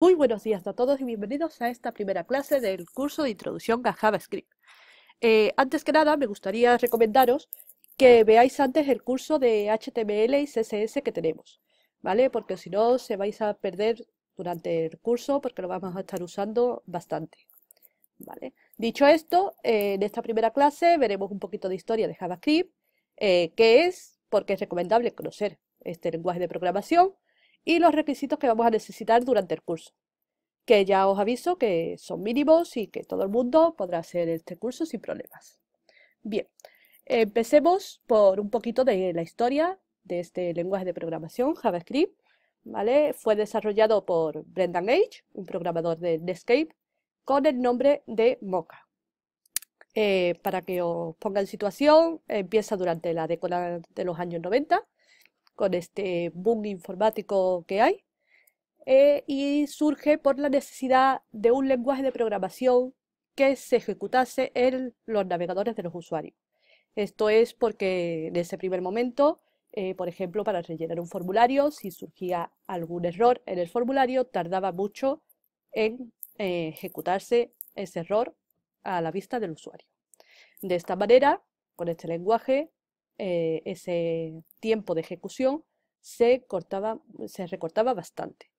Muy buenos días a todos y bienvenidos a esta primera clase del curso de introducción a JavaScript. Eh, antes que nada, me gustaría recomendaros que veáis antes el curso de HTML y CSS que tenemos, ¿vale? Porque si no, se vais a perder durante el curso porque lo vamos a estar usando bastante, ¿vale? Dicho esto, eh, en esta primera clase veremos un poquito de historia de JavaScript, eh, qué es, porque es recomendable conocer este lenguaje de programación, y los requisitos que vamos a necesitar durante el curso, que ya os aviso que son mínimos y que todo el mundo podrá hacer este curso sin problemas. Bien, empecemos por un poquito de la historia de este lenguaje de programación, JavaScript. ¿vale? Fue desarrollado por Brendan Age, un programador de Netscape, con el nombre de Mocha. Eh, para que os ponga en situación, empieza durante la década de los años 90 con este boom informático que hay, eh, y surge por la necesidad de un lenguaje de programación que se ejecutase en los navegadores de los usuarios. Esto es porque en ese primer momento, eh, por ejemplo, para rellenar un formulario, si surgía algún error en el formulario, tardaba mucho en eh, ejecutarse ese error a la vista del usuario. De esta manera, con este lenguaje, eh, ese tiempo de ejecución se, cortaba, se recortaba bastante.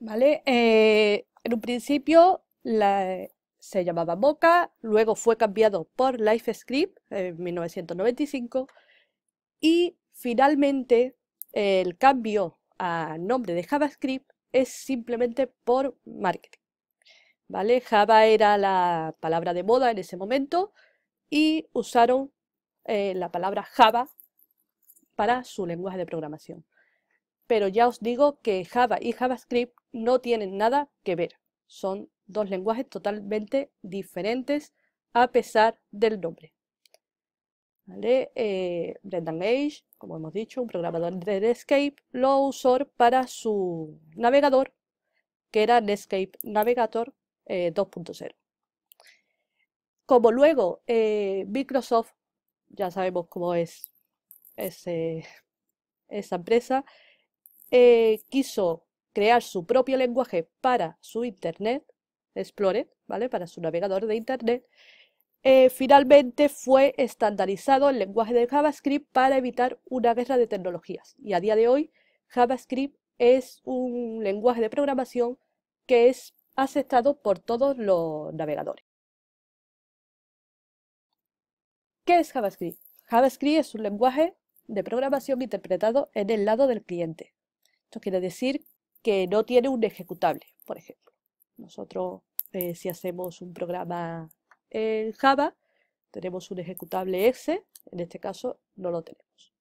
¿Vale? Eh, en un principio se llamaba Mocha, luego fue cambiado por LiveScript en 1995 y finalmente el cambio a nombre de JavaScript es simplemente por marketing. ¿Vale? Java era la palabra de moda en ese momento y usaron eh, la palabra Java para su lenguaje de programación. Pero ya os digo que Java y JavaScript no tienen nada que ver. Son dos lenguajes totalmente diferentes a pesar del nombre. ¿Vale? Eh, Brendan age como hemos dicho, un programador de Netscape, lo usó para su navegador, que era Netscape Navigator 2.0. Eh, como luego Microsoft ya sabemos cómo es esa empresa, eh, quiso crear su propio lenguaje para su Internet, Explorer, ¿vale? Para su navegador de Internet. Eh, finalmente fue estandarizado el lenguaje de JavaScript para evitar una guerra de tecnologías. Y a día de hoy, JavaScript es un lenguaje de programación que es aceptado por todos los navegadores. ¿Qué es JavaScript? JavaScript es un lenguaje de programación interpretado en el lado del cliente. Esto quiere decir que no tiene un ejecutable, por ejemplo. Nosotros, eh, si hacemos un programa en Java, tenemos un ejecutable exe, en este caso no lo tenemos.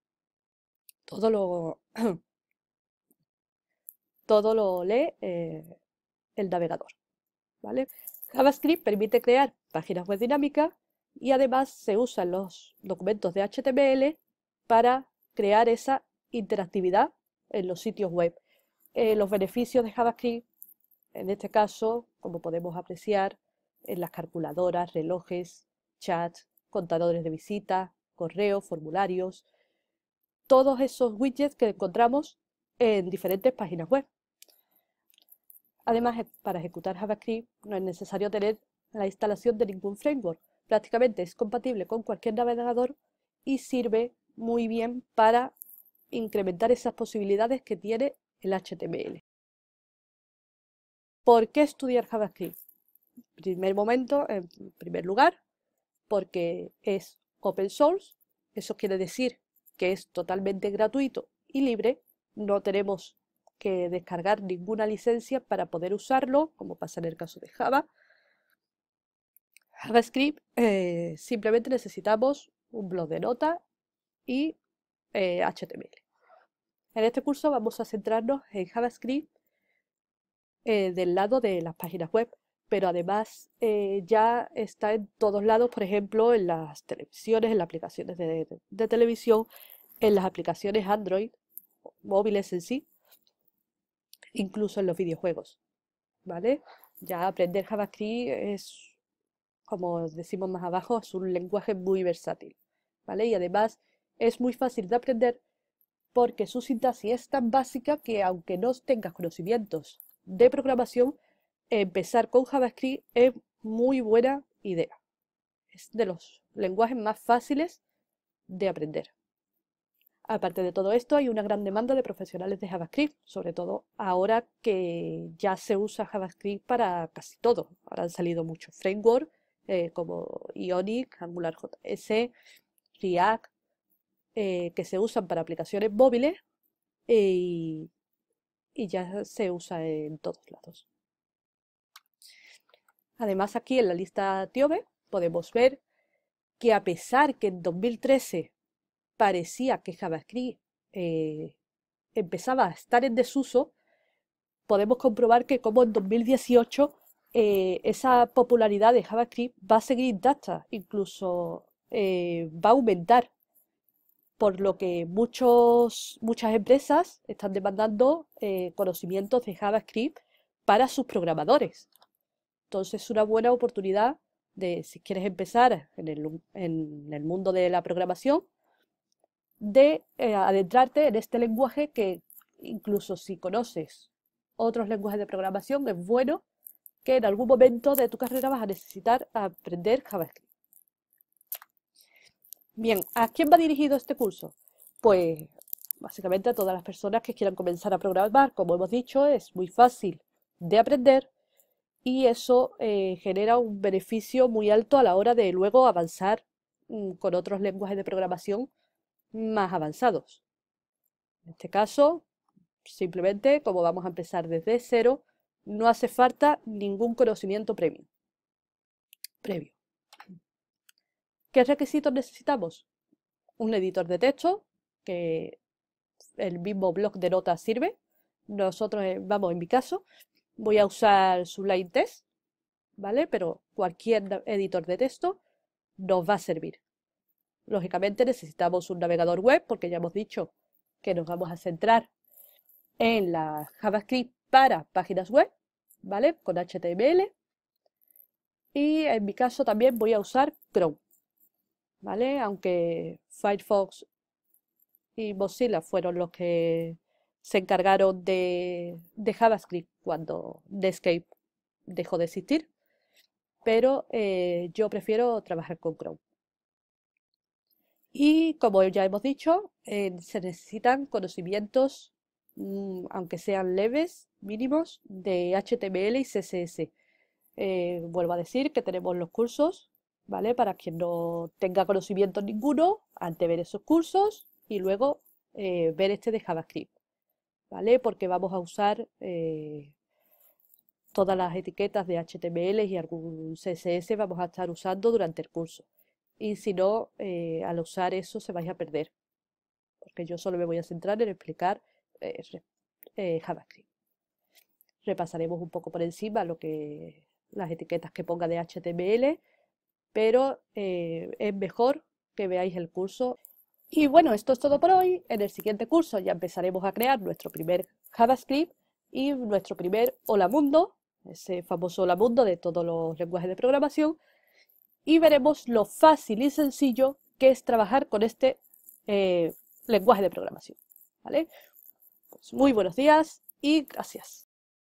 Todo lo, todo lo lee eh, el navegador. JavaScript permite crear páginas web dinámicas, y además se usan los documentos de HTML para crear esa interactividad en los sitios web. Eh, los beneficios de JavaScript, en este caso, como podemos apreciar, en las calculadoras, relojes, chats, contadores de visitas, correos, formularios, todos esos widgets que encontramos en diferentes páginas web. Además, para ejecutar JavaScript no es necesario tener la instalación de ningún framework, prácticamente es compatible con cualquier navegador y sirve muy bien para incrementar esas posibilidades que tiene el HTML. ¿Por qué estudiar JavaScript? En primer momento, en primer lugar, porque es open source, eso quiere decir que es totalmente gratuito y libre, no tenemos que descargar ninguna licencia para poder usarlo, como pasa en el caso de Java, JavaScript eh, simplemente necesitamos un blog de nota y HTML. Eh, en este curso vamos a centrarnos en JavaScript eh, del lado de las páginas web, pero además ya está en todos lados, por ejemplo, en las televisiones, en las aplicaciones de, televisión, en las aplicaciones Android, móviles en sí, incluso en los videojuegos. ¿Vale? Ya aprender JavaScript es como decimos más abajo, es un lenguaje muy versátil, ¿vale? Y además es muy fácil de aprender porque su sintaxis es tan básica que aunque no tengas conocimientos de programación, empezar con JavaScript es muy buena idea. Es de los lenguajes más fáciles de aprender. Aparte de todo esto, hay una gran demanda de profesionales de JavaScript, sobre todo ahora que ya se usa JavaScript para casi todo. Ahora han salido muchos frameworks eh, como Ionic, AngularJS, React, eh, que se usan para aplicaciones móviles eh, y, ya se usa en todos lados. Además aquí en la lista TIOBE podemos ver que a pesar que en 2013 parecía que JavaScript empezaba a estar en desuso, podemos comprobar que como en 2018 eh, esa popularidad de JavaScript va a seguir intacta, incluso eh, va a aumentar, por lo que muchos, muchas empresas están demandando eh, conocimientos de JavaScript para sus programadores. Entonces es una buena oportunidad de, si quieres empezar en el, mundo de la programación, de adentrarte en este lenguaje que incluso si conoces otros lenguajes de programación es bueno que en algún momento de tu carrera vas a necesitar aprender JavaScript. Bien, ¿a quién va dirigido este curso? Pues básicamente a todas las personas que quieran comenzar a programar. Como hemos dicho, es muy fácil de aprender y eso eh, genera un beneficio muy alto a la hora de luego avanzar mm, con otros lenguajes de programación más avanzados. En este caso, simplemente como vamos a empezar desde cero, no hace falta ningún conocimiento previo. previo. ¿Qué requisitos necesitamos? Un editor de texto, que el mismo blog de notas sirve. Nosotros, eh, vamos, en mi caso, voy a usar Sublime Test, ¿vale? Pero cualquier editor de texto nos va a servir. Lógicamente necesitamos un navegador web porque ya hemos dicho que nos vamos a centrar en la JavaScript para páginas web, ¿vale? Con HTML. Y en mi caso también voy a usar Chrome, ¿vale? Aunque Firefox y Mozilla fueron los que se encargaron de, JavaScript cuando Netscape dejó de existir, pero eh, yo prefiero trabajar con Chrome. Y como ya hemos dicho, eh, se necesitan conocimientos Mm, aunque sean leves, mínimos, de HTML y CSS. Eh, vuelvo a decir que tenemos los cursos, ¿vale? Para quien no tenga conocimiento ninguno, ante ver esos cursos y luego eh, ver este de JavaScript, ¿vale? Porque vamos a usar eh, todas las etiquetas de HTML y algún CSS vamos a estar usando durante el curso. Y si no, al usar eso se vais a perder, porque yo solo me voy a centrar en explicar JavaScript. Eh, eh, Repasaremos un poco por encima lo que, las etiquetas que ponga de HTML, pero eh, es mejor que veáis el curso. Y bueno, esto es todo por hoy. En el siguiente curso ya empezaremos a crear nuestro primer JavaScript y nuestro primer Hola Mundo, ese famoso Hola Mundo de todos los lenguajes de programación, y veremos lo fácil y sencillo que es trabajar con este lenguaje de programación. ¿vale? Muy buenos días y gracias.